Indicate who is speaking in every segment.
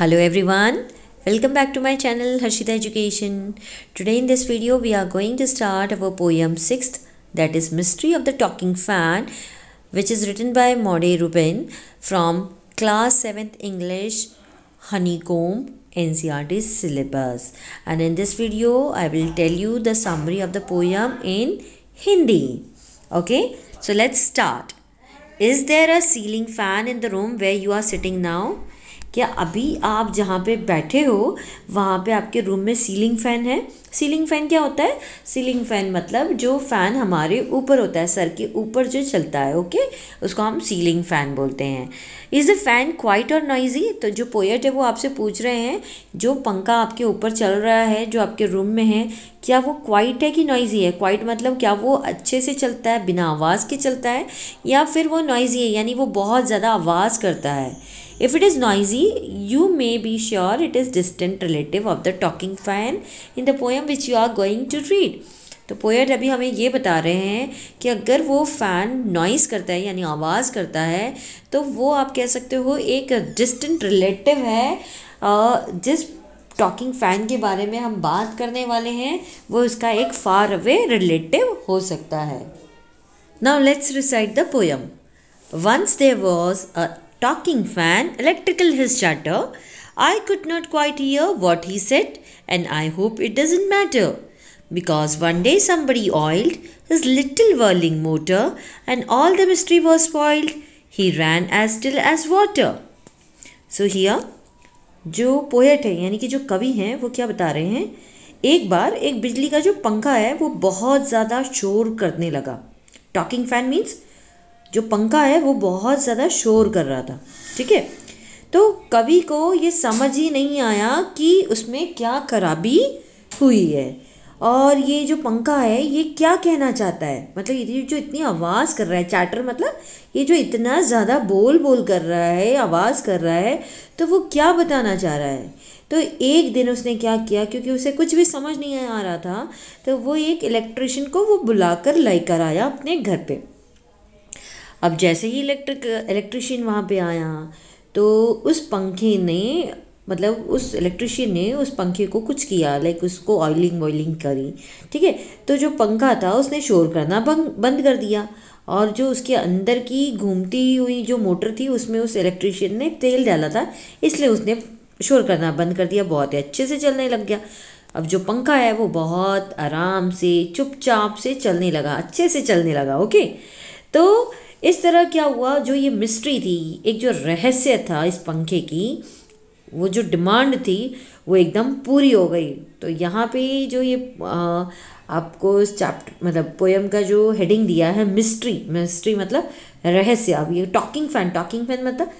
Speaker 1: Hello everyone, welcome back to my channel Harshita Education. Today in this video we are going to start our poem 6th that is Mystery of the Talking Fan which is written by Maude Rubin from class 7th English Honeycomb NCRT syllabus and in this video I will tell you the summary of the poem in Hindi. Okay, so let's start. Is there a ceiling fan in the room where you are sitting now? क्या अभी आप जहाँ पे बैठे हो वहाँ पे आपके रूम में सीलिंग फ़ैन है सीलिंग फ़ैन क्या होता है सीलिंग फ़ैन मतलब जो फ़ैन हमारे ऊपर होता है सर के ऊपर जो चलता है ओके उसको हम सीलिंग फ़ैन बोलते हैं इज़ द फ़ैन क्वाइट और नॉइज़ी तो जो पोएट है वो आपसे पूछ रहे हैं जो पंखा आपके ऊपर चल रहा है जो आपके रूम में है क्या वो क्वाइट है कि नॉइज़ी है क्वाइट मतलब क्या वो अच्छे से चलता है बिना आवाज़ के चलता है या फिर वो नॉइज़ी है यानी वो बहुत ज़्यादा आवाज़ करता है If it is noisy, you may be sure it is distant relative of the talking fan in the poem which you are going to read. तो पोएट अभी हमें ये बता रहे हैं कि अगर वो फ़ैन नॉइस करता है यानी आवाज़ करता है तो वो आप कह सकते हो एक डिस्टेंट रिलेटिव है जिस टॉकिंग फ़ैन के बारे में हम बात करने वाले हैं वो उसका एक फार अवे रिलेटिव हो सकता है now let's recite the poem once there was a talking fan, electrical his chatter. I could not quite hear what he said, and I hope it doesn't matter. Because one day somebody oiled his little whirling motor, and all the mystery was spoiled. He ran as still as water. So here, जो poet है यानी कि जो कवि हैं वो क्या बता रहे हैं एक बार एक बिजली का जो पंखा है वो बहुत ज़्यादा शोर करने लगा टॉकिंग फैन मीन्स जो पंखा है वो बहुत ज़्यादा शोर कर रहा था ठीक है तो कवि को ये समझ ही नहीं आया कि उसमें क्या खराबी हुई है और ये जो पंखा है ये क्या कहना चाहता है मतलब ये जो इतनी आवाज़ कर रहा है चैटर मतलब ये जो इतना ज़्यादा बोल बोल कर रहा है आवाज़ कर रहा है तो वो क्या बताना चाह रहा है तो एक दिन उसने क्या किया क्योंकि उसे कुछ भी समझ नहीं आ रहा था तो वो एक इलेक्ट्रिशियन को वो बुलाकर लेकर आया अपने घर पे अब जैसे ही इलेक्ट्रिक इलेक्ट्रिशियन वहाँ पे आया तो उस पंखे ने मतलब उस इलेक्ट्रिशियन ने उस पंखे को कुछ किया लाइक उसको ऑयलिंग वॉयलिंग करी ठीक है तो जो पंखा था उसने शोर करना बंद कर दिया और जो उसके अंदर की घूमती हुई जो मोटर थी उसमें उस इलेक्ट्रिशियन ने तेल डाला था इसलिए उसने शोर करना बंद कर दिया बहुत ही अच्छे से चलने लग गया अब जो पंखा है वो बहुत आराम से चुपचाप से चलने लगा अच्छे से चलने लगा ओके तो इस तरह क्या हुआ जो ये मिस्ट्री थी एक जो रहस्य था इस पंखे की वो जो डिमांड थी वो एकदम पूरी हो गई तो यहाँ पे जो ये आ, आपको इस चैप्टर मतलब पोएम का जो हेडिंग दिया है मिस्ट्री मिस्ट्री मतलब रहस्य अब ये टॉकिंग फैन टॉकिंग फैन मतलब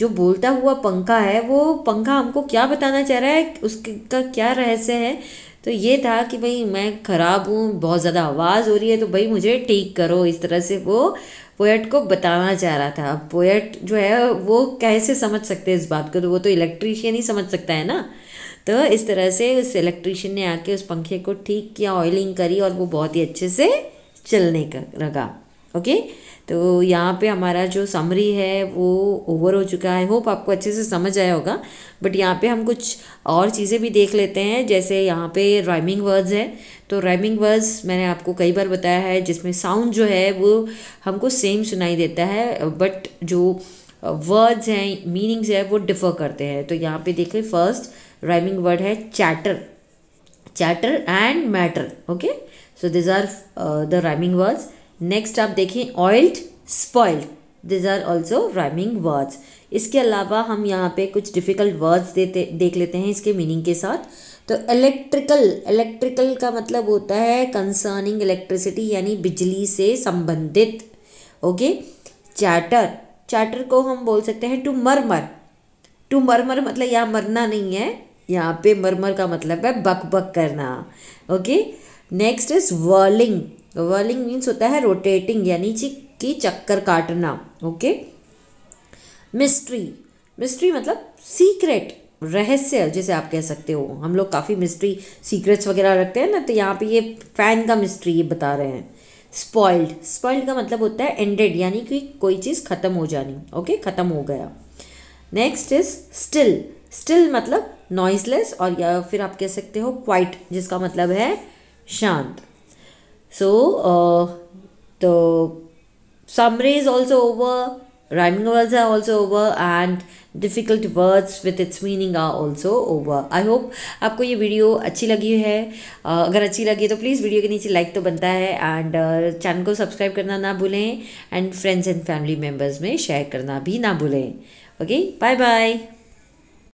Speaker 1: जो बोलता हुआ पंखा है वो पंखा हमको क्या बताना चाह रहा है उसका क्या रहस्य है तो ये था कि भाई मैं ख़राब हूँ बहुत ज़्यादा आवाज़ हो रही है तो भाई मुझे ठीक करो इस तरह से वो पोएट को बताना चाह रहा था पोएट जो है वो कैसे समझ सकते हैं इस बात को तो वो तो इलेक्ट्रीशियन ही समझ सकता है ना तो इस तरह से उस इलेक्ट्रिशियन ने आके उस पंखे को ठीक किया ऑयलिंग करी और वो बहुत ही अच्छे से चलने का लगा ओके तो यहाँ पे हमारा जो समरी है वो ओवर हो चुका है होप आपको अच्छे से समझ आया होगा बट यहाँ पे हम कुछ और चीज़ें भी देख लेते हैं जैसे यहाँ पे राइमिंग वर्ड्स है तो राइमिंग वर्ड्स मैंने आपको कई बार बताया है जिसमें साउंड जो है वो हमको सेम सुनाई देता है बट जो वर्ड्स uh, हैं मीनिंग्स है वो डिफ़र करते हैं तो यहाँ पे देखें फर्स्ट राइमिंग वर्ड है chatter chatter and matter okay so these are the rhyming words next आप देखें oiled spoiled these are also rhyming words इसके अलावा हम यहाँ पे कुछ डिफ़िकल्ट वर्ड्स देते देख लेते हैं इसके मीनिंग के साथ तो इलेक्ट्रिकल इलेक्ट्रिकल का मतलब होता है कंसर्निंग इलेक्ट्रिसिटी यानी बिजली से संबंधित ओके चैटर चैटर को हम बोल सकते हैं टू मरमर टू मरमर मतलब यहाँ मरना नहीं है यहाँ पे मरमर का मतलब है बक बक करना okay okay? Next is whirling whirling means होता है रोटेटिंग यानी कि चक्कर काटना ओके मिस्ट्री मिस्ट्री मतलब सीक्रेट रहस्य जिसे आप कह सकते हो हम लोग काफ़ी मिस्ट्री सीक्रेट्स वगैरह रखते हैं ना तो यहाँ पे ये फैन का मिस्ट्री ये बता रहे हैं स्पॉइल्ड स्पॉइल्ड का मतलब होता है एंडेड यानी कि कोई चीज़ ख़त्म हो जानी ओके ख़त्म हो गया नेक्स्ट इज स्टिल स्टिल मतलब नॉइजलेस और या फिर आप कह सकते हो क्वाइट जिसका मतलब है शांत so uh, the summary is also over, rhyming words are also over, difficult words with its meaning are also over I hope आपको ये वीडियो अच्छी लगी है uh, अगर अच्छी लगी तो प्लीज़ वीडियो के नीचे लाइक तो बनता है एंड चैनल uh, को सब्सक्राइब करना ना भूलें and friends and family members में शेयर करना भी ना भूलें ओके बाय बाय